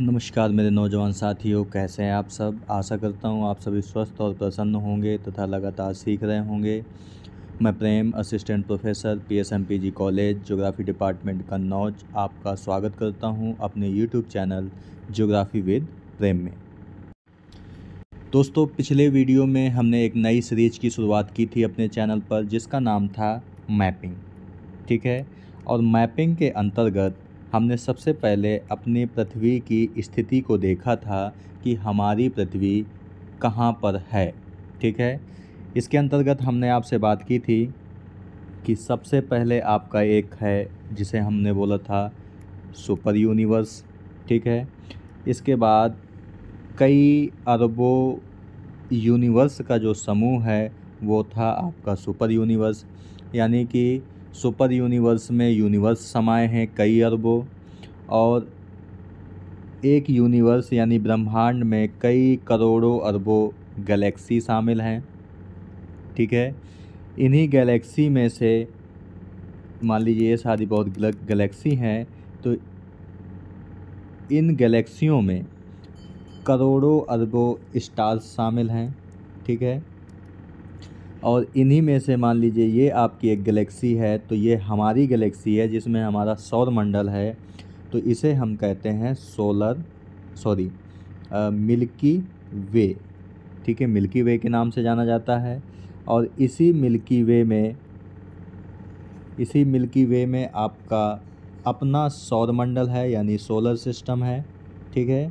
नमस्कार मेरे नौजवान साथियों कैसे हैं आप सब आशा करता हूँ आप सभी स्वस्थ और प्रसन्न होंगे तथा लगातार सीख रहे होंगे मैं Prem assistant professor PSMPG college geography department Kannauj आपका स्वागत करता हूँ अपने YouTube channel geography with Prem में दोस्तों पिछले वीडियो में हमने एक नई सीरीज की शुरुआत की थी अपने चैनल पर जिसका नाम था मैपिंग ठीक है और मैपिंग के अंतर्गत हमने सबसे पहले अपनी पृथ्वी की स्थिति को देखा था कि हमारी पृथ्वी कहाँ पर है ठीक है इसके अंतर्गत हमने आपसे बात की थी कि सबसे पहले आपका एक है जिसे हमने बोला था सुपर यूनिवर्स ठीक है इसके बाद कई अरबों यूनिवर्स का जो समूह है वो था आपका सुपर यूनिवर्स यानी कि सुपर यूनिवर्स में यूनिवर्स समाये हैं कई अरबों और एक यूनिवर्स यानी ब्रह्मांड में कई करोड़ों अरबों गैलेक्सी शामिल हैं ठीक है इन्हीं गैलेक्सी में से मान लीजिए ये सारी बहुत गैलेक्सी हैं तो इन गैलेक्सियों में करोड़ों अरबों स्टार्स शामिल हैं ठीक है और इन्हीं में से मान लीजिए ये आपकी एक गलेक्सी है तो ये हमारी गलेक्सी है जिसमें हमारा सौर मंडल है तो इसे हम कहते हैं सोलर सॉरी मिल्की वे ठीक है मिल्की वे के नाम से जाना जाता है और इसी मिल्की वे में इसी मिल्की वे में आपका अपना सौर मंडल है यानी सोलर सिस्टम है ठीक है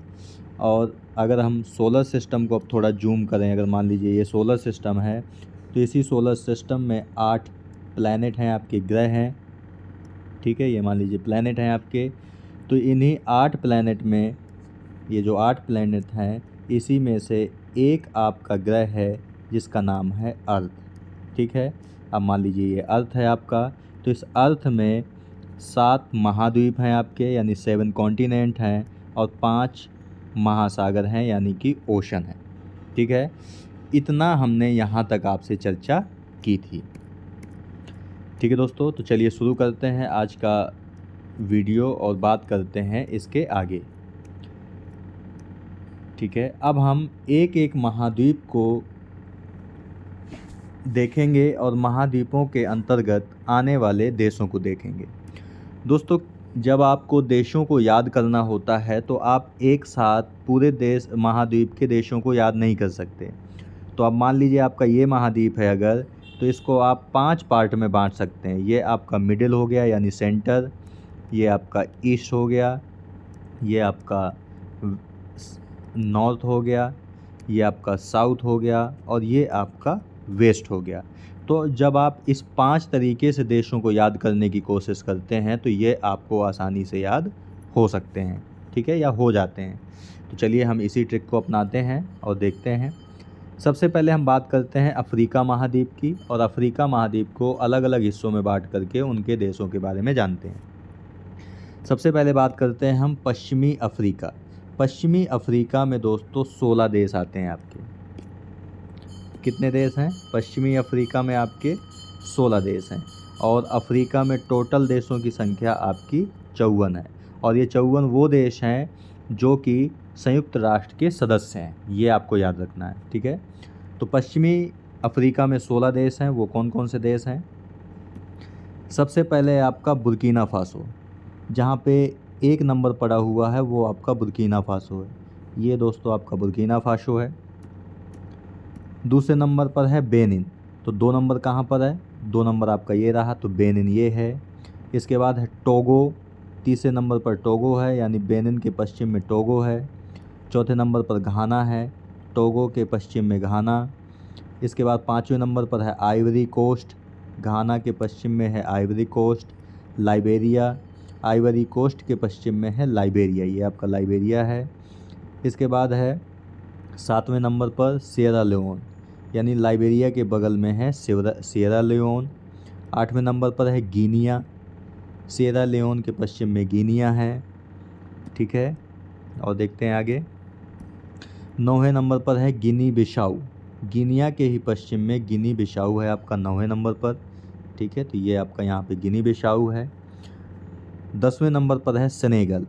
और अगर हम सोलर सिस्टम को अब थोड़ा जूम करें अगर मान लीजिए ये सोलर सिस्टम है तो इसी सोलर सिस्टम में आठ प्लानट हैं आपके ग्रह हैं ठीक है ये मान लीजिए प्लानट हैं आपके तो इन्हीं आठ प्लानट में ये जो आठ प्लानट हैं इसी में से एक आपका ग्रह है जिसका नाम है अर्थ ठीक है अब मान लीजिए ये अर्थ है आपका तो इस अर्थ में सात महाद्वीप हैं आपके यानी सेवन कॉन्टिनेंट हैं और पांच महासागर हैं यानी कि ओशन है ठीक है इतना हमने यहाँ तक आपसे चर्चा की थी ठीक है दोस्तों तो चलिए शुरू करते हैं आज का वीडियो और बात करते हैं इसके आगे ठीक है अब हम एक एक महाद्वीप को देखेंगे और महाद्वीपों के अंतर्गत आने वाले देशों को देखेंगे दोस्तों जब आपको देशों को याद करना होता है तो आप एक साथ पूरे देश महाद्वीप के देशों को याद नहीं कर सकते तो अब मान लीजिए आपका ये महाद्वीप है अगर तो इसको आप पांच पार्ट में बांट सकते हैं ये आपका मिडिल हो गया यानी सेंटर ये आपका ईस्ट हो गया ये आपका नॉर्थ हो गया ये आपका साउथ हो गया और ये आपका वेस्ट हो गया तो जब आप इस पांच तरीके से देशों को याद करने की कोशिश करते हैं तो ये आपको आसानी से याद हो सकते हैं ठीक है या हो जाते हैं तो चलिए हम इसी ट्रिक को अपनाते हैं और देखते हैं सबसे पहले हम बात करते हैं अफ्रीका महाद्वीप की और अफ्रीका महाद्वीप को अलग अलग हिस्सों में बांट करके उनके देशों के बारे में जानते हैं सबसे पहले बात करते हैं हम पश्चिमी अफ्रीका पश्चिमी अफ्रीका में दोस्तों सोलह देश आते हैं आपके कितने देश हैं पश्चिमी अफ्रीका में आपके सोलह देश हैं और अफ्रीका में टोटल देशों की संख्या आपकी चौवन है और ये चौवन वो देश हैं जो कि संयुक्त राष्ट्र के सदस्य हैं ये आपको याद रखना है ठीक है तो पश्चिमी अफ्रीका में सोलह देश हैं वो कौन कौन से देश हैं सबसे पहले आपका बुर्किना फासो जहाँ पे एक नंबर पड़ा हुआ है वो आपका बुर्किना फासो है ये दोस्तों आपका बुर्किना फासो है दूसरे नंबर पर है बेनिन तो दो नंबर कहाँ पर है दो नंबर आपका ये रहा तो बेनिन ये है इसके बाद है टोगो तीसरे नंबर पर टोगो है यानी बेनिन के पश्चिम में टोगो है चौथे नंबर पर घाना है टोगो के पश्चिम में घाना इसके बाद पाँचवें नंबर पर है आइवरी कोस्ट घाना के पश्चिम में है Ivory Coast Liberia Ivory Coast के पश्चिम में है लाइबेरिया ये आपका लाइबेरिया है इसके बाद है सातवें नंबर पर सियरा लियोन यानी लाइबेरिया के बगल में है सियरा लियोन आठवें नंबर पर है गिनिया सेरा लियोन के पश्चिम में गिनिया है ठीक है और देखते हैं आगे नौवें नंबर पर है गिनी बिशाऊ गिनिया के ही पश्चिम में गिनी बिशाऊ है आपका नौवें नंबर पर ठीक है तो ये आपका यहाँ पे गिनी बिशाऊ है दसवें नंबर पर है सनेगल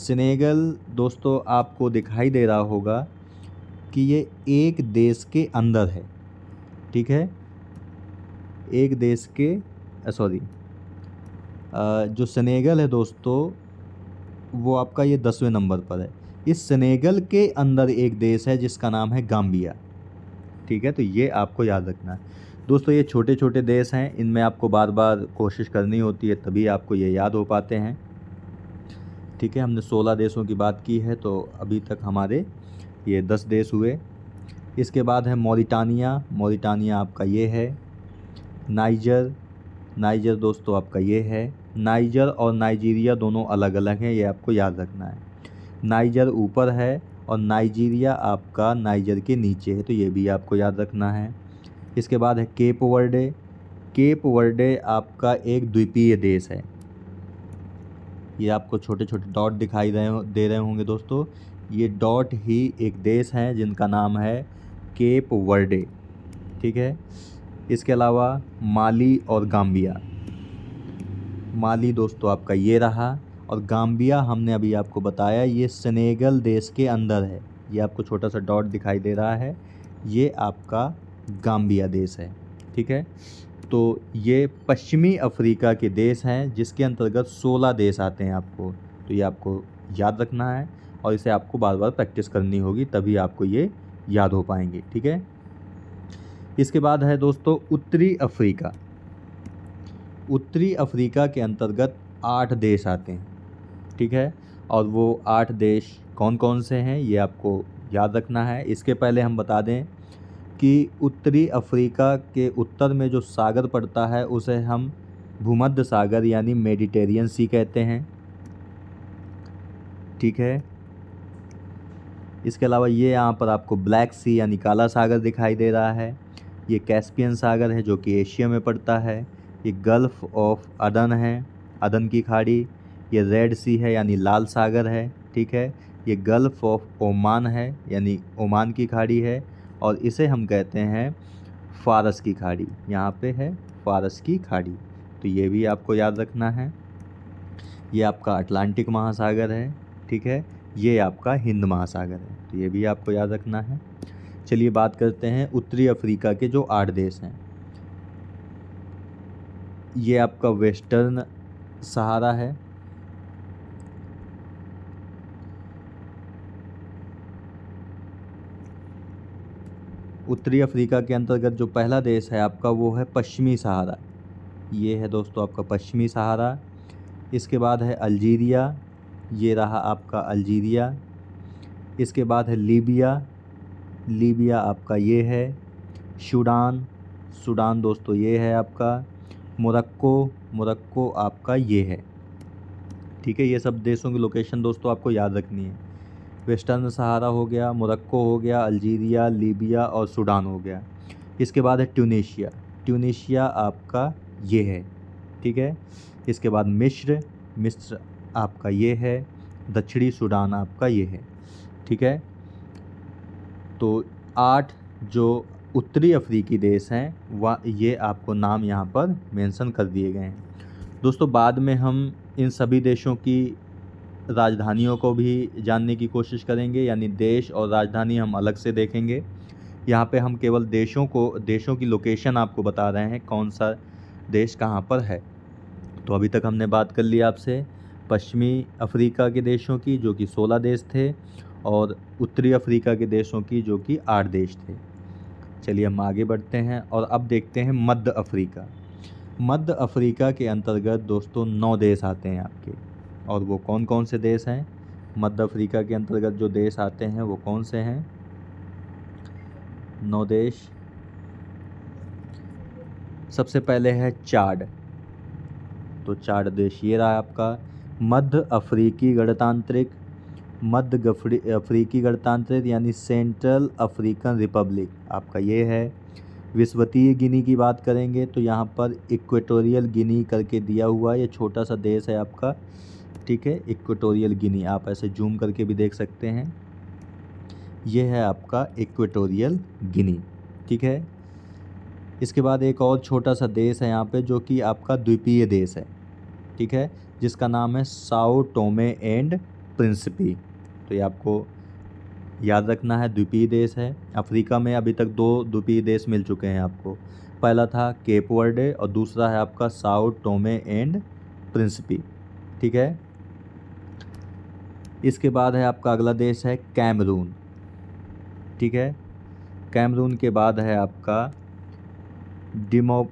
सनेगल दोस्तों आपको दिखाई दे रहा होगा कि ये एक देश के अंदर है ठीक है एक देश के सॉरी जो सनेगल है दोस्तों वो आपका ये दसवें नंबर पर है इस सनेगल के अंदर एक देश है जिसका नाम है गाम्बिया ठीक है तो ये आपको याद रखना है दोस्तों ये छोटे छोटे देश हैं इनमें आपको बार बार कोशिश करनी होती है तभी आपको ये याद हो पाते हैं ठीक है हमने सोलह देशों की बात की है तो अभी तक हमारे ये दस देश हुए इसके बाद है मोरिटानिया मोरिटानिया आपका ये है नाइजर नाइजर दोस्तों आपका ये है नाइजर और नाइजीरिया दोनों अलग अलग हैं ये आपको याद रखना है नाइजर ऊपर है और नाइजीरिया आपका नाइजर के नीचे है तो ये भी आपको याद रखना है इसके बाद है केप वर्डे केप वर्डे आपका एक द्वीपीय देश है ये आपको छोटे छोटे डॉट दिखाई रहे दे रहे होंगे दोस्तों ये डॉट ही एक देश हैं जिनका नाम है केप वर्डे ठीक है इसके अलावा माली और गाम्बिया माली दोस्तों आपका ये रहा और गाम्बिया हमने अभी आपको बताया ये सनेगल देश के अंदर है ये आपको छोटा सा डॉट दिखाई दे रहा है ये आपका गाम्बिया देश है ठीक है तो ये पश्चिमी अफ्रीका के देश हैं जिसके अंतर्गत 16 देश आते हैं आपको तो ये आपको याद रखना है और इसे आपको बार बार प्रैक्टिस करनी होगी तभी आपको ये याद हो पाएंगे ठीक है इसके बाद है दोस्तों उत्तरी अफ्रीका उत्तरी अफ्रीका के अंतर्गत आठ देश आते हैं ठीक है और वो आठ देश कौन कौन से हैं ये आपको याद रखना है इसके पहले हम बता दें कि उत्तरी अफ्रीका के उत्तर में जो सागर पड़ता है उसे हम भूमध्य सागर यानी मेडिटेरियन सी कहते हैं ठीक है इसके अलावा ये यहाँ पर आपको ब्लैक सी यानी काला सागर दिखाई दे रहा है ये कैस्पियन सागर है जो कि एशिया में पड़ता है ये गल्फ ऑफ अदन है अदन की खाड़ी ये रेड सी है यानी लाल सागर है ठीक है ये गल्फ ऑफ ओमान है यानी ओमान की खाड़ी है और इसे हम कहते हैं फारस की खाड़ी यहाँ पे है फारस की खाड़ी तो ये भी आपको याद रखना है ये आपका अटलांटिक महासागर है ठीक है ये आपका हिंद महासागर है तो ये भी आपको याद रखना है चलिए बात करते हैं उत्तरी अफ्रीका के जो आठ देश हैं ये आपका वेस्टर्न सहारा है उत्तरी अफ्रीका के अंतर्गत जो पहला देश है आपका वो है पश्चिमी सहारा ये है दोस्तों आपका पश्चिमी सहारा इसके बाद है अल्जीरिया ये रहा आपका अल्जीरिया इसके बाद है लीबिया लीबिया आपका ये है सूडान सूडान दोस्तों ये है आपका मोरक्को मोरक्को आपका ये है ठीक है ये सब देशों की लोकेशन दोस्तों आपको याद रखनी है वेस्टर्न सहारा हो गया मोरक्को हो गया अल्जीरिया लीबिया और सूडान हो गया इसके बाद है ट्यूनेशिया ट्यूनेशिया आपका ये है ठीक है इसके बाद मिस्र मिस्र आपका ये है दक्षिणी सूडान आपका ये है ठीक है तो आठ जो उत्तरी अफ्रीकी देश हैं व ये आपको नाम यहाँ पर मेंशन कर दिए गए हैं दोस्तों बाद में हम इन सभी देशों की राजधानियों को भी जानने की कोशिश करेंगे यानी देश और राजधानी हम अलग से देखेंगे यहाँ पे हम केवल देशों को देशों की लोकेशन आपको बता रहे हैं कौन सा देश कहाँ पर है तो अभी तक हमने बात कर ली आपसे पश्चिमी अफ्रीका के देशों की जो कि सोलह देश थे और उत्तरी अफ्रीका के देशों की जो कि आठ देश थे चलिए हम आगे बढ़ते हैं और अब देखते हैं मध्य अफ्रीका मध्य अफ्रीका के अंतर्गत दोस्तों नौ देश आते हैं आपके और वो कौन कौन से देश हैं मध्य अफ्रीका के अंतर्गत जो देश आते हैं वो कौन से हैं नौ देश सबसे पहले है चाड तो चाड देश ये रहा आपका मध्य अफ्रीकी गणतांत्रिक मध्य अफ्रीकी गणतंत्र यानी सेंट्रल अफ्रीकन रिपब्लिक आपका ये है विस्वतीय गिनी की बात करेंगे तो यहाँ पर इक्वेटोरियल गिनी करके दिया हुआ ये छोटा सा देश है आपका ठीक है इक्वेटोरियल गिनी आप ऐसे जूम करके भी देख सकते हैं ये है आपका इक्वेटोरियल गिनी ठीक है इसके बाद एक और छोटा सा देश है यहाँ पे जो कि आपका द्वीपीय देश है ठीक है जिसका नाम है साओ टोमे एंड प्रिंसिपी तो ये आपको याद रखना है द्वीपीय देश है अफ्रीका में अभी तक दो द्वीपीय देश मिल चुके हैं आपको पहला था केप वर्डे और दूसरा है आपका साउथ टोमे एंड प्रिंसिपी ठीक है इसके बाद है आपका अगला देश है कैमरून ठीक है कैमरून के बाद है आपका demo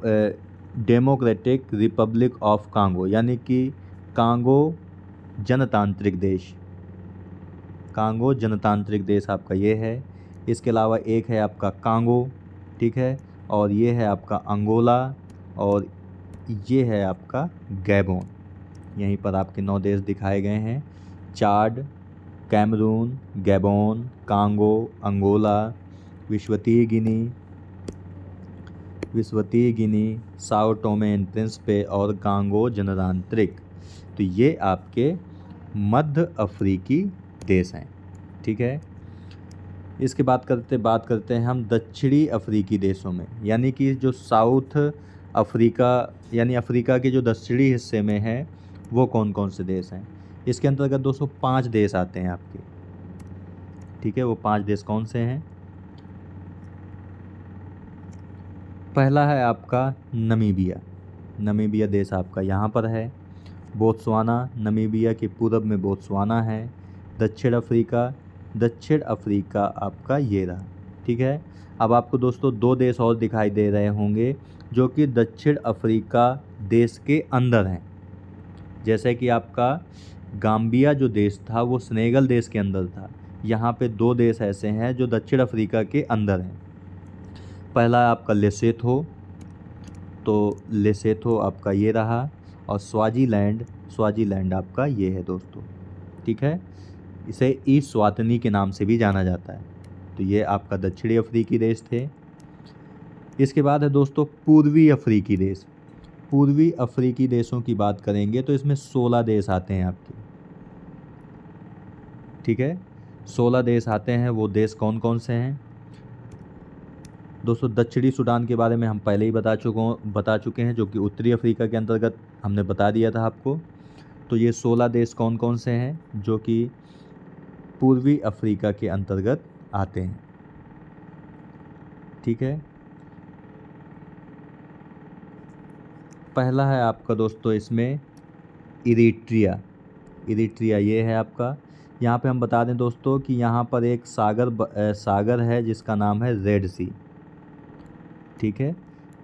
Democratic Republic of Congo यानी कि कांगो जनतांत्रिक देश कांगो जनतांत्रिक देश आपका ये है इसके अलावा एक है आपका कांगो ठीक है और ये है आपका अंगोला और ये है आपका गैबोन यहीं पर आपके नौ देश दिखाए गए हैं Chad Cameroon Gabon Congo Angola विश्वतीय गिनी विश्वतीय गिनी साउटोमे एंट्रेंस पे और कांगो जनतांत्रिक तो ये आपके मध्य अफ्रीकी देश हैं ठीक है इसके बात करते बात करते हैं हम दक्षिणी अफ्रीकी देशों में यानी कि जो साउथ अफ्रीका यानी अफ्रीका के जो दक्षिणी हिस्से में है वो कौन कौन से देश हैं इसके अंतर्गत 205 देश आते हैं आपके ठीक है वो पांच देश कौन से हैं पहला है आपका नमीबिया नमीबिया देश आपका यहाँ पर है बोत्सवाना नमीबिया के पूरब में बोत्सवाना है दक्षिण अफ्रीका दक्षिण अफ्रीका आपका ये रहा ठीक है अब आपको दोस्तों दो देश और दिखाई दे रहे होंगे जो कि दक्षिण अफ्रीका देश के अंदर हैं जैसे कि आपका गाम्बिया जो देश था वो स्नेगल देश के अंदर था यहाँ पे दो देश ऐसे हैं जो दक्षिण अफ्रीका के अंदर हैं पहला आपका लेसेथो तो लेसेथो आपका ये रहा और स्वाजीलैंड स्वाजीलैंड आपका ये है दोस्तों ठीक है इसे ई स्वातनी के नाम से भी जाना जाता है तो ये आपका दक्षिणी अफ्रीकी देश थे इसके बाद है दोस्तों पूर्वी अफ्रीकी देश पूर्वी अफ्रीकी देशों की बात करेंगे तो इसमें सोलह देश आते हैं आपके ठीक है सोलह देश आते हैं वो देश कौन कौन से हैं दोस्तों दक्षिणी सूडान के बारे में हम पहले ही बता चुके बता चुके हैं जो कि उत्तरी अफ्रीका के अंतर्गत हमने बता दिया था आपको तो ये सोलह देश कौन कौन से हैं जो कि पूर्वी अफ्रीका के अंतर्गत आते हैं ठीक है पहला है आपका दोस्तों इसमें इरीट्रिया इरीट्रिया ये है आपका यहाँ पे हम बता दें दोस्तों कि यहाँ पर एक सागर ब, सागर है जिसका नाम है रेड सी ठीक है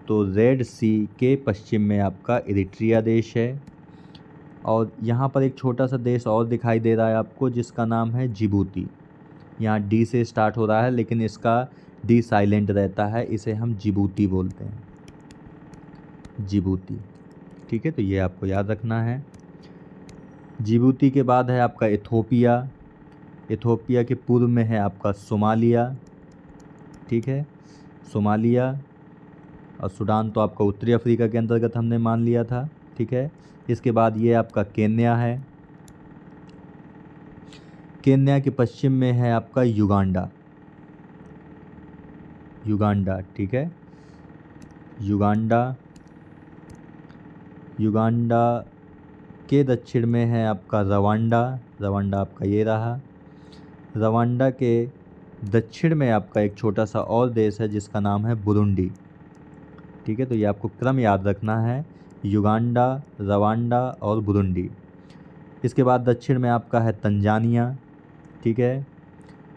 तो जेड सी के पश्चिम में आपका इरिट्रिया देश है और यहाँ पर एक छोटा सा देश और दिखाई दे रहा है आपको जिसका नाम है जिबूती यहाँ डी से स्टार्ट हो रहा है लेकिन इसका डी साइलेंट रहता है इसे हम जिबूती बोलते हैं जिबूती ठीक है तो ये आपको याद रखना है जिबूती के बाद है आपका इथोपिया इथोपिया के पूर्व में है आपका सोमालिया ठीक है सोमालिया और सूडान तो आपका उत्तरी अफ्रीका के अंतर्गत हमने मान लिया था ठीक है इसके बाद ये आपका केन्या है केन्या के पश्चिम में है आपका युगांडा युगांडा ठीक है युगांडा युगांडा के दक्षिण में है आपका रवांडा रवांडा आपका ये रहा रवांडा के दक्षिण में आपका एक छोटा सा और देश है जिसका नाम है बुरुंडी ठीक है तो ये आपको क्रम याद रखना है युगांडा रवांडा और बुरुंडी इसके बाद दक्षिण में आपका है तंजानिया ठीक है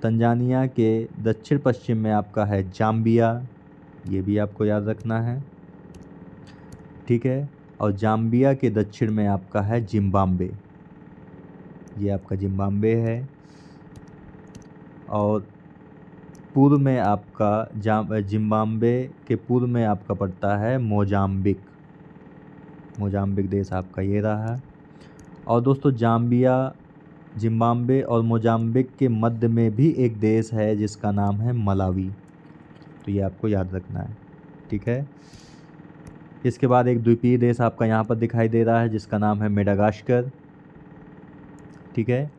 तंजानिया के दक्षिण पश्चिम में आपका है जाम्बिया ये भी आपको याद रखना है ठीक है और जाम्बिया के दक्षिण में आपका है जिम्बाब्वे ये आपका जिम्बाब्वे है और पूर्व में आपका जिम्बाब्वे के पूर्व में आपका पड़ता है मोजाम्बिक मोजाम्बिक देश आपका ये रहा और दोस्तों जाम्बिया जिम्बाब्वे और मोजाम्बिक के मध्य में भी एक देश है जिसका नाम है मलावी तो ये आपको याद रखना है ठीक है इसके बाद एक द्वीपीय देश आपका यहाँ पर दिखाई दे रहा है जिसका नाम है मेडागास्कर ठीक है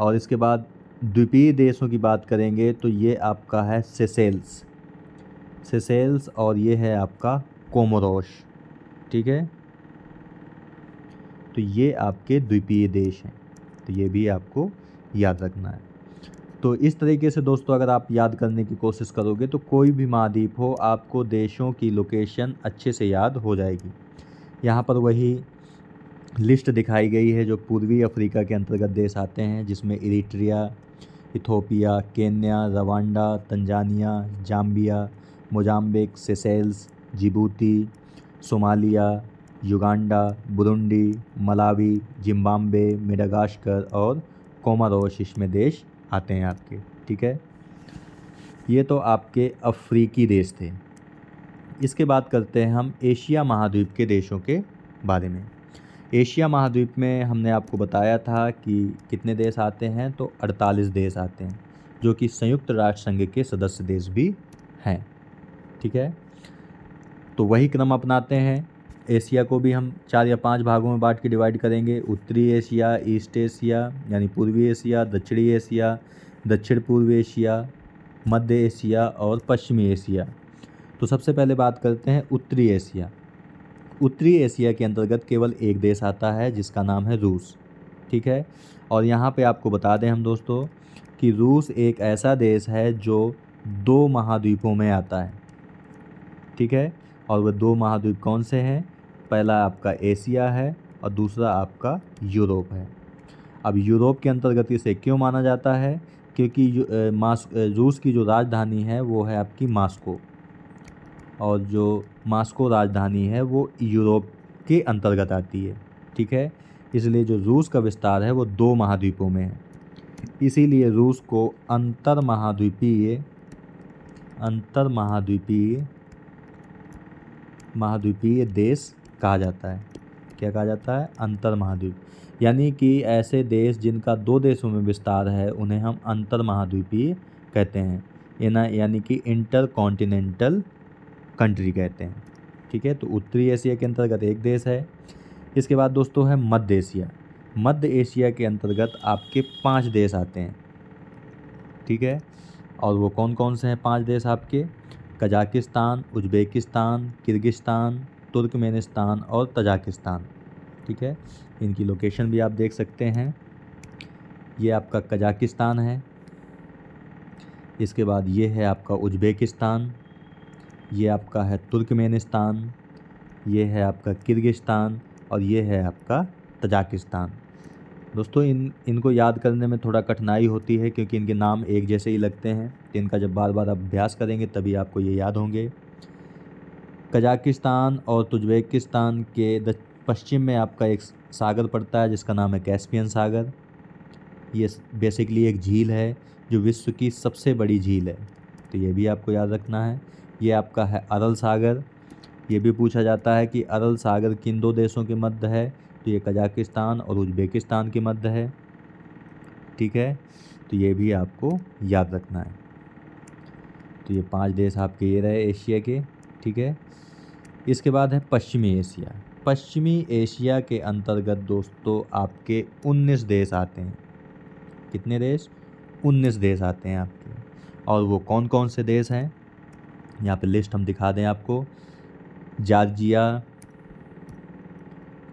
और इसके बाद द्वीपीय देशों की बात करेंगे तो ये आपका है सेसेल्स सेसेल्स और ये है आपका कोमोरोश ठीक है तो ये आपके द्वीपीय देश हैं तो ये भी आपको याद रखना है तो इस तरीके से दोस्तों अगर आप याद करने की कोशिश करोगे तो कोई भी महाद्वीप हो आपको देशों की लोकेशन अच्छे से याद हो जाएगी यहाँ पर वही लिस्ट दिखाई गई है जो पूर्वी अफ्रीका के अंतर्गत देश आते हैं जिसमें Eritrea Ethiopia Kenya Rwanda Tanzania Zambia Mozambique Seychelles Djibouti Somalia Uganda Burundi Malawi Zimbabwe Madagascar और कोमारोश इसमें देश आते हैं आपके ठीक है ये तो आपके अफ्रीकी देश थे इसके बाद करते हैं हम एशिया महाद्वीप के देशों के बारे में एशिया महाद्वीप में हमने आपको बताया था कि कितने देश आते हैं तो 48 देश आते हैं जो कि संयुक्त राष्ट्र संघ के सदस्य देश भी हैं ठीक है तो वही क्रम अपनाते हैं एशिया को भी हम चार या पांच भागों में बांट के डिवाइड करेंगे उत्तरी एशिया ईस्ट एशिया यानी पूर्वी एशिया दक्षिणी एशिया दक्षिण पूर्व एशिया मध्य एशिया और पश्चिमी एशिया तो सबसे पहले बात करते हैं उत्तरी एशिया उत्तरी एशिया के अंतर्गत केवल एक देश आता है जिसका नाम है रूस ठीक है और यहाँ पे आपको बता दें हम दोस्तों कि रूस एक ऐसा देश है जो दो महाद्वीपों में आता है ठीक है और वह दो महाद्वीप कौन से हैं पहला आपका एशिया है और दूसरा आपका यूरोप है अब यूरोप के अंतर्गत इसे क्यों माना जाता है क्योंकि रूस की जो राजधानी है वो है आपकी मास्को और जो मास्को राजधानी है वो यूरोप के अंतर्गत आती है ठीक है इसलिए जो रूस का विस्तार है वो दो महाद्वीपों में है इसीलिए रूस को अंतर महाद्वीपीय अंतर महाद्वीपीय महाद्वीपीय देश कहा जाता है क्या कहा जाता है अंतर महाद्वीप यानी कि ऐसे देश जिनका दो देशों में विस्तार है उन्हें हम अंतर महाद्वीपीय कहते हैं यानी कि इंटर कॉन्टिनेंटल कंट्री कहते हैं ठीक है तो उत्तरी एशिया के अंतर्गत एक देश है इसके बाद दोस्तों है मध्य एशिया मध्य एशिया के अंतर्गत आपके पांच देश आते हैं ठीक है और वो कौन कौन से हैं पांच देश आपके कजाकिस्तान उज्बेकिस्तान किर्गिस्तान तुर्कमेनिस्तान और तजाकिस्तान ठीक है इनकी लोकेशन भी आप देख सकते हैं ये आपका कजाकिस्तान है इसके बाद ये है आपका उज्बेकिस्तान ये आपका है तुर्कमेनिस्तान ये है आपका किर्गिस्तान और ये है आपका तजाकिस्तान दोस्तों इन इनको याद करने में थोड़ा कठिनाई होती है क्योंकि इनके नाम एक जैसे ही लगते हैं तो इनका जब बार बार अभ्यास करेंगे तभी आपको ये याद होंगे कजाकिस्तान और तुजबेकिस्तान के पश्चिम में आपका एक सागर पड़ता है जिसका नाम है कैस्पियन सागर ये बेसिकली एक झील है जो विश्व की सबसे बड़ी झील है तो ये भी आपको याद रखना है ये आपका है अरल सागर ये भी पूछा जाता है कि अरल सागर किन दो देशों के मध्य है तो ये कजाकिस्तान और उज्बेकिस्तान के मध्य है ठीक है तो ये भी आपको याद रखना है तो ये पांच देश आपके ये रहे एशिया के ठीक है इसके बाद है पश्चिमी एशिया पश्चिमी एशिया के अंतर्गत दोस्तों आपके उन्नीस देश आते हैं कितने देश उन्नीस देश आते हैं आपके और वो कौन कौन से देश हैं यहाँ पे लिस्ट हम दिखा दें आपको Georgia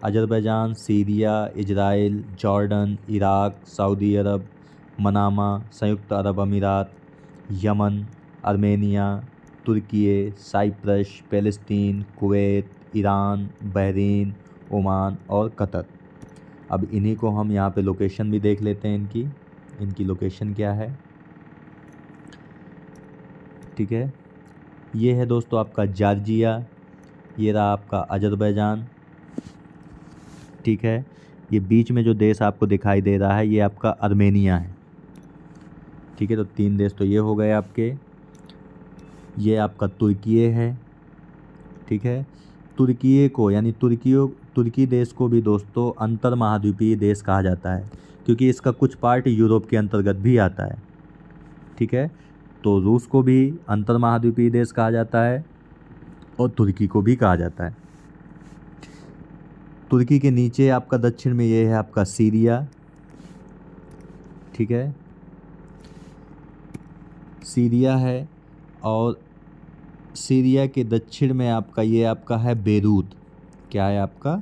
Azerbaijan Syria Israel Jordan Iraq Saudi Arab Manama संयुक्त Arab Emirates Yemen Armenia Turkey Cyprus Palestine Kuwait Iran Bahrain Oman और कतर अब इन्हीं को हम यहाँ पे लोकेशन भी देख लेते हैं इनकी इनकी लोकेशन क्या है ठीक है ये है दोस्तों आपका जार्जिया ये रहा आपका अजरबैजान ठीक है ये बीच में जो देश आपको दिखाई दे रहा है ये आपका आर्मेनिया है ठीक है तो तीन देश तो ये हो गए आपके ये आपका तुर्की है ठीक है तुर्की को यानी तुर्कियों तुर्की देश को भी दोस्तों अंतर महाद्वीपीय देश कहा जाता है क्योंकि इसका कुछ पार्ट यूरोप के अंतर्गत भी आता है ठीक है तो रूस को भी अंतर महाद्वीपीय देश कहा जाता है और तुर्की को भी कहा जाता है तुर्की के नीचे आपका दक्षिण में ये है आपका सीरिया ठीक है सीरिया है और सीरिया के दक्षिण में आपका ये आपका है बेरूत क्या है आपका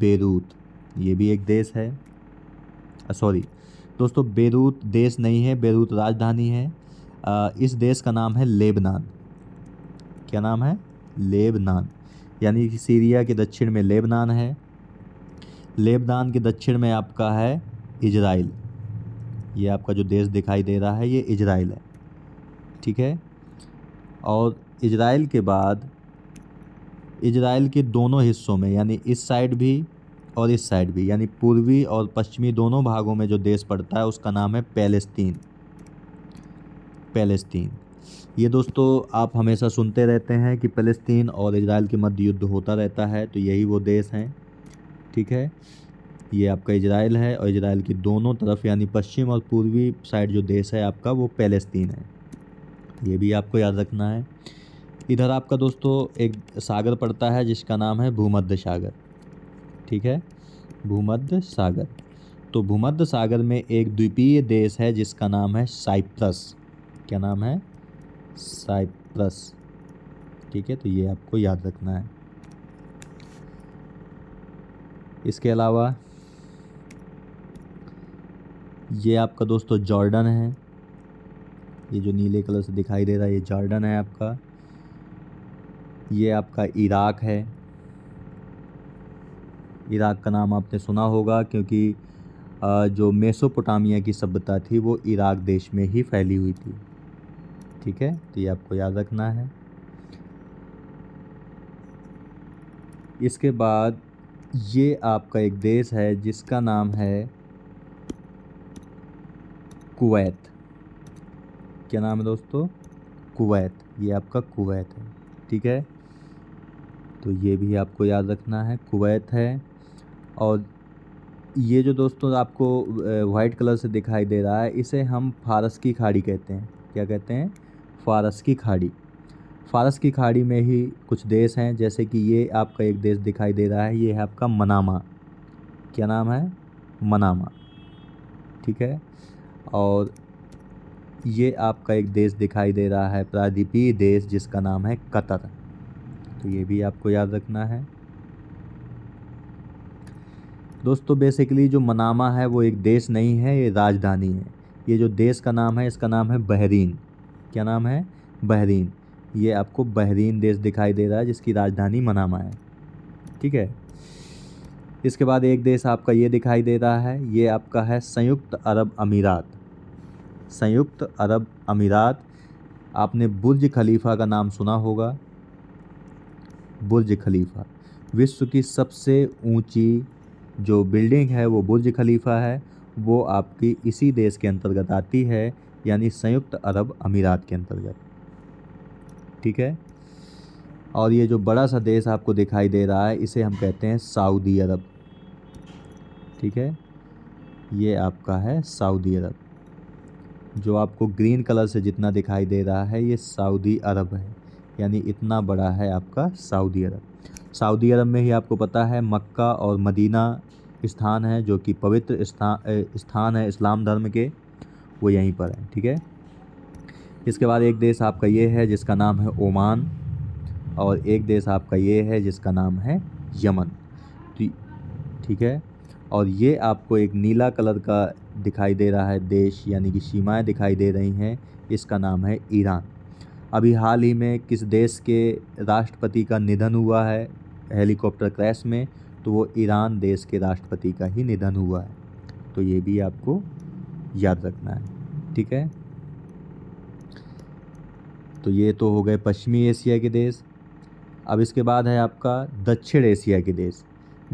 बेरूत ये भी एक देश है सॉरी दोस्तों बेरूत देश नहीं है बेरूत राजधानी है इस देश का नाम है लेबनान क्या नाम है लेबनान यानी कि सीरिया के दक्षिण में लेबनान है लेबनान के दक्षिण में आपका है इजराइल ये आपका जो देश दिखाई दे रहा है ये इजराइल है ठीक है और इजराइल के बाद इजराइल के दोनों हिस्सों में यानी इस साइड भी और इस साइड भी यानी पूर्वी और पश्चिमी दोनों भागों में जो देश पड़ता है उसका नाम है पैलेस्तीन पैलेस्तीन ये दोस्तों आप हमेशा सुनते रहते हैं कि फ़लस्तीन और इसराइल के मध्य युद्ध होता रहता है तो यही वो देश हैं ठीक है ये आपका इसराइल है और इसराइल की दोनों तरफ यानी पश्चिम और पूर्वी साइड जो देश है आपका वो पैलेस्तीन है ये भी आपको याद रखना है इधर आपका दोस्तों एक सागर पड़ता है जिसका नाम है भूमध्य सागर ठीक है भूमध्य सागर तो भूमध्य सागर में एक द्वीपीय देश है जिसका नाम है साइप्रस क्या नाम है साइप्रस ठीक है तो ये आपको याद रखना है इसके अलावा ये आपका दोस्तों जॉर्डन है ये जो नीले कलर से दिखाई दे रहा है ये जॉर्डन है आपका ये आपका इराक है इराक का नाम आपने सुना होगा क्योंकि जो मेसोपोटामिया की सभ्यता थी वो इराक देश में ही फैली हुई थी ठीक है तो ये आपको याद रखना है इसके बाद ये आपका एक देश है जिसका नाम है कुवैत क्या नाम है दोस्तों कुवैत ये आपका कुवैत है ठीक है तो ये भी आपको याद रखना है कुवैत है और ये जो दोस्तों आपको वाइट कलर से दिखाई दे रहा है इसे हम फारस की खाड़ी कहते हैं क्या कहते हैं फ़ारस की खाड़ी फ़ारस की खाड़ी में ही कुछ देश हैं जैसे कि ये आपका एक देश दिखाई दे रहा है ये है आपका मनामा क्या नाम है मनामा ठीक है और ये आपका एक देश दिखाई दे रहा है प्रादीपीय देश जिसका नाम है कतर तो ये भी आपको याद रखना है दोस्तों बेसिकली जो मनामा है वो एक देश नहीं है ये राजधानी है ये जो देश का नाम है इसका नाम है बहरीन क्या नाम है बहरीन ये आपको बहरीन देश दिखाई दे रहा है जिसकी राजधानी मनामा है ठीक है इसके बाद एक देश आपका ये दिखाई दे रहा है ये आपका है संयुक्त अरब अमीरात संयुक्त अरब अमीरात आपने बुर्ज खलीफा का नाम सुना होगा बुर्ज खलीफा विश्व की सबसे ऊंची जो बिल्डिंग है वो बुर्ज खलीफा है वो आपकी इसी देश के अंतर्गत आती है यानी संयुक्त अरब अमीरात के अंतर्गत ठीक है और ये जो बड़ा सा देश आपको दिखाई दे रहा है इसे हम कहते हैं सऊदी अरब ठीक है ये आपका है सऊदी अरब जो आपको ग्रीन कलर से जितना दिखाई दे रहा है ये सऊदी अरब है यानी इतना बड़ा है आपका सऊदी अरब सऊदी अरब में ही आपको पता है मक्का और मदीना स्थान है जो कि पवित्र स्थान स्थान है इस्लाम धर्म के वो यहीं पर है ठीक है इसके बाद एक देश आपका ये है जिसका नाम है ओमान और एक देश आपका ये है जिसका नाम है यमन ठीक है और ये आपको एक नीला कलर का दिखाई दे रहा है देश यानी कि सीमाएं दिखाई दे रही हैं इसका नाम है ईरान अभी हाल ही में किस देश के राष्ट्रपति का निधन हुआ है हेलीकॉप्टर क्रैश में तो वो ईरान देश के राष्ट्रपति का ही निधन हुआ है तो ये भी आपको याद रखना है ठीक है तो ये तो हो गए पश्चिमी एशिया के देश अब इसके बाद है आपका दक्षिण एशिया के देश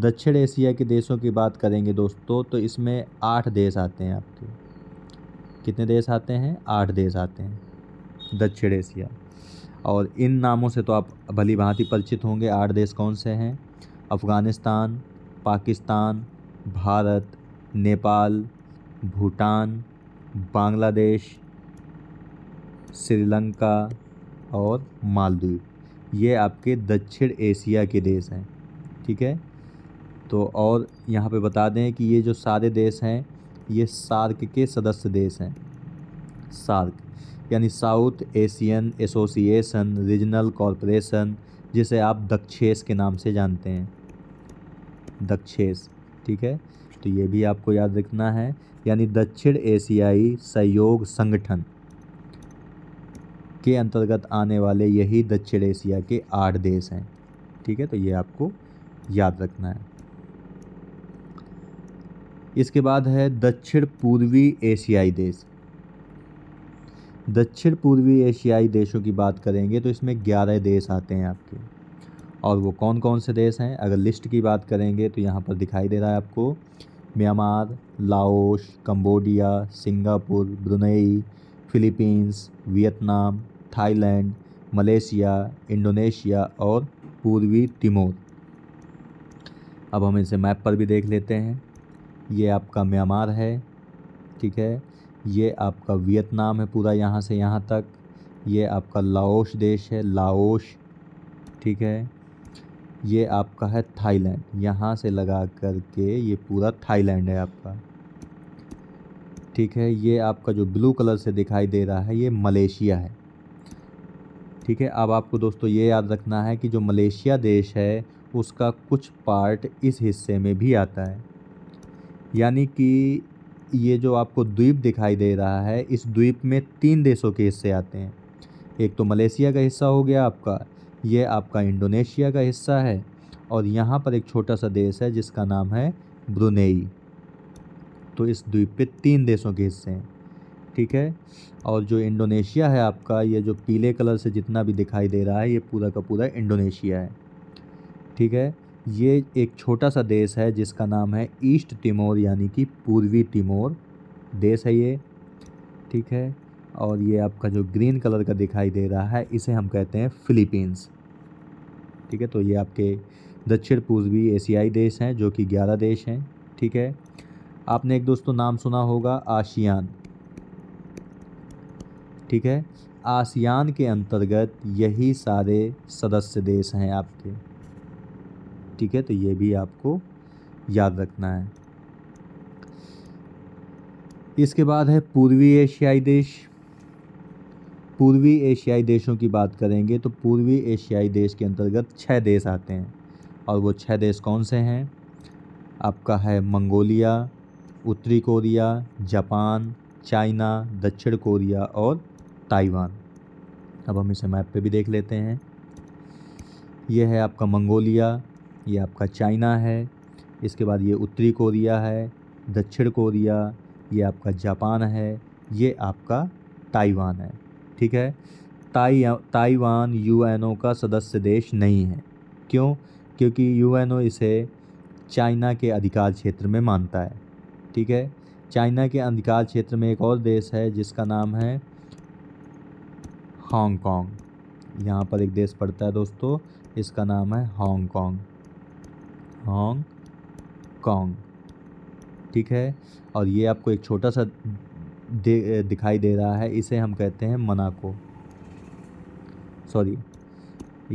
दक्षिण एशिया के देशों की बात करेंगे दोस्तों तो इसमें आठ देश आते हैं आपके कितने देश आते हैं आठ देश आते हैं दक्षिण एशिया और इन नामों से तो आप भली भांति परिचित होंगे आठ देश कौन से हैं अफ़गानिस्तान पाकिस्तान भारत नेपाल भूटान बांग्लादेश श्रीलंका और मालदीव ये आपके दक्षिण एशिया के देश हैं ठीक है तो और यहाँ पे बता दें कि ये जो सारे देश हैं ये सार्क के सदस्य देश हैं सार्क यानी South Asian Association Regional Corporation जिसे आप दक्षेस के नाम से जानते हैं दक्षेस ठीक है तो ये भी आपको याद रखना है यानी दक्षिण एशियाई सहयोग संगठन के अंतर्गत आने वाले यही दक्षिण एशिया के आठ देश हैं ठीक है तो ये आपको याद रखना है इसके बाद है दक्षिण पूर्वी एशियाई देश दक्षिण पूर्वी एशियाई देशों की बात करेंगे तो इसमें ग्यारह देश आते हैं आपके और वो कौन कौन से देश हैं अगर लिस्ट की बात करेंगे तो यहाँ पर दिखाई दे रहा है आपको Myanmar Laos Cambodia Singapore Brunei Philippines Vietnam Thailand Malaysia Indonesia और पूर्वी तिमोर अब हम इसे मैप पर भी देख लेते हैं ये आपका म्यांमार है ठीक है ये आपका वियतनाम है पूरा यहाँ से यहाँ तक ये आपका लाओस देश है लाओस ठीक है ये आपका है थाईलैंड यहाँ से लगा कर के ये पूरा थाईलैंड है आपका ठीक है ये आपका जो ब्लू कलर से दिखाई दे रहा है ये मलेशिया है ठीक है अब आपको दोस्तों ये याद रखना है कि जो मलेशिया देश है उसका कुछ पार्ट इस हिस्से में भी आता है यानी कि ये जो आपको द्वीप दिखाई दे रहा है इस द्वीप में तीन देशों के हिस्से आते हैं एक तो मलेशिया का हिस्सा हो गया आपका ये आपका इंडोनेशिया का हिस्सा है और यहाँ पर एक छोटा सा देश है जिसका नाम है ब्रुनेई तो इस द्वीप पे तीन देशों के हिस्से हैं ठीक है और जो इंडोनेशिया है आपका ये जो पीले कलर से जितना भी दिखाई दे रहा है ये पूरा का पूरा इंडोनेशिया है ठीक है ये एक छोटा सा देश है जिसका नाम है ईस्ट तिमोर यानी कि पूर्वी टिमोर देश है ये ठीक है और ये आपका जो ग्रीन कलर का दिखाई दे रहा है इसे हम कहते हैं फिलीपींस ठीक है तो ये आपके दक्षिण पूर्वी एशियाई देश हैं जो कि ग्यारह देश हैं ठीक है आपने एक दोस्तों नाम सुना होगा आशियान ठीक है आसियान के अंतर्गत यही सारे सदस्य देश हैं आपके ठीक है तो ये भी आपको याद रखना है इसके बाद है पूर्वी एशियाई देश पूर्वी एशियाई देशों की बात करेंगे तो पूर्वी एशियाई देश के अंतर्गत छः देश आते हैं और वो छः देश कौन से हैं आपका है मंगोलिया उत्तरी कोरिया जापान चाइना दक्षिण कोरिया और ताइवान अब हम इसे मैप पे भी देख लेते हैं यह है आपका मंगोलिया ये आपका चाइना है इसके बाद ये उत्तरी कोरिया है दक्षिण कोरिया ये आपका जापान है ये आपका ताइवान है ठीक है ताई ताइवान यूएनओ का सदस्य देश नहीं है क्यों क्योंकि यूएनओ इसे चाइना के अधिकार क्षेत्र में मानता है ठीक है चाइना के अधिकार क्षेत्र में एक और देश है जिसका नाम है हांगकांग यहाँ पर एक देश पड़ता है दोस्तों इसका नाम है हांगकांग हांग कांग ठीक है और ये आपको एक छोटा सा दे दिखाई दे रहा है इसे हम कहते हैं मनाको सॉरी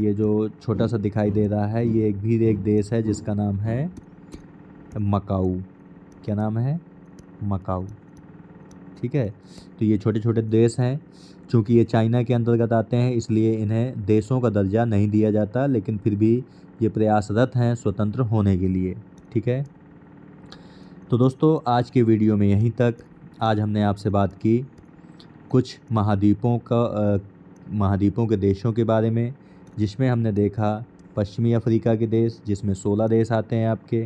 ये जो छोटा सा दिखाई दे रहा है ये एक भी एक देश है जिसका नाम है मकाऊ क्या नाम है मकाऊ ठीक है तो ये छोटे छोटे देश हैं चूँकि ये चाइना के अंतर्गत आते हैं इसलिए इन्हें देशों का दर्जा नहीं दिया जाता लेकिन फिर भी ये प्रयासरत हैं स्वतंत्र होने के लिए ठीक है तो दोस्तों आज के वीडियो में यहीं तक आज हमने आपसे बात की कुछ महाद्वीपों का महाद्वीपों के देशों के बारे में जिसमें हमने देखा पश्चिमी अफ्रीका के देश जिसमें सोलह देश आते हैं आपके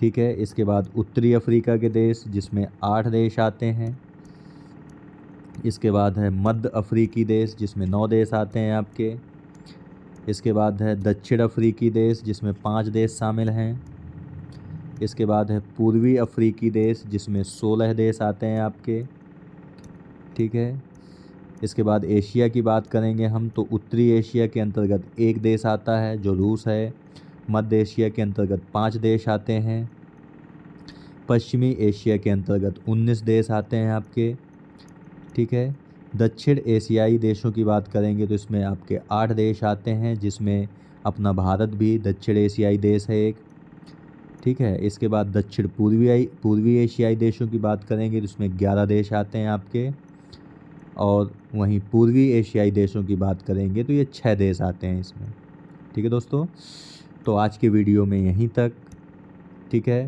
ठीक है इसके बाद उत्तरी अफ्रीका के देश जिसमें आठ देश आते हैं इसके बाद है मध्य अफ्रीकी देश जिसमें नौ देश आते हैं आपके इसके बाद है दक्षिण अफ्रीकी देश जिसमें पांच देश शामिल हैं इसके बाद है पूर्वी अफ्रीकी देश जिसमें सोलह देश आते हैं आपके ठीक है इसके बाद एशिया की बात करेंगे हम तो उत्तरी एशिया के अंतर्गत एक देश आता है जो रूस है मध्य एशिया के अंतर्गत पाँच देश आते हैं पश्चिमी एशिया के अंतर्गत उन्नीस देश आते हैं आपके ठीक है दक्षिण एशियाई देशों की बात करेंगे तो इसमें आपके आठ देश आते हैं जिसमें अपना भारत भी दक्षिण एशियाई देश है एक ठीक है इसके बाद दक्षिण पूर्वी पूर्वी एशियाई देशों की बात करेंगे तो इसमें ग्यारह देश आते हैं आपके और वहीं पूर्वी एशियाई देशों की बात करेंगे तो ये छः देश आते हैं इसमें ठीक है दोस्तों तो आज के वीडियो में यहीं तक ठीक है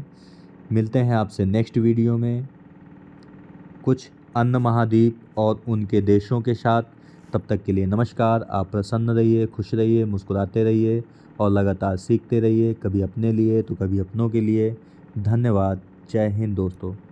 मिलते हैं आपसे नेक्स्ट वीडियो में कुछ अन्य महाद्वीप और उनके देशों के साथ तब तक के लिए नमस्कार आप प्रसन्न रहिए खुश रहिए मुस्कुराते रहिए और लगातार सीखते रहिए कभी अपने लिए तो कभी अपनों के लिए धन्यवाद जय हिंद दोस्तों